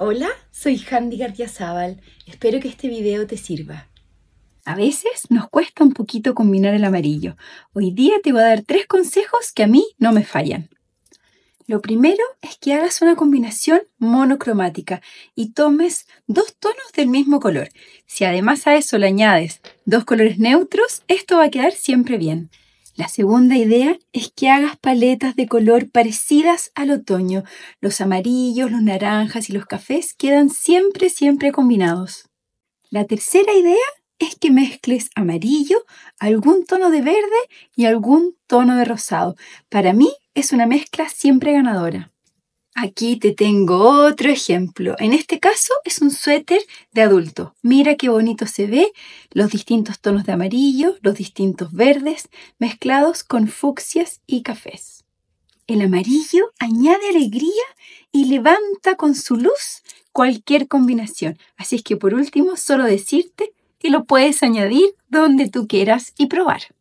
Hola, soy Handy Zaval. Espero que este video te sirva. A veces nos cuesta un poquito combinar el amarillo. Hoy día te voy a dar tres consejos que a mí no me fallan. Lo primero es que hagas una combinación monocromática y tomes dos tonos del mismo color. Si además a eso le añades dos colores neutros, esto va a quedar siempre bien. La segunda idea es que hagas paletas de color parecidas al otoño. Los amarillos, los naranjas y los cafés quedan siempre, siempre combinados. La tercera idea es que mezcles amarillo, algún tono de verde y algún tono de rosado. Para mí es una mezcla siempre ganadora. Aquí te tengo otro ejemplo. En este caso es un suéter de adulto. Mira qué bonito se ve, los distintos tonos de amarillo, los distintos verdes, mezclados con fucsias y cafés. El amarillo añade alegría y levanta con su luz cualquier combinación. Así es que por último, solo decirte que lo puedes añadir donde tú quieras y probar.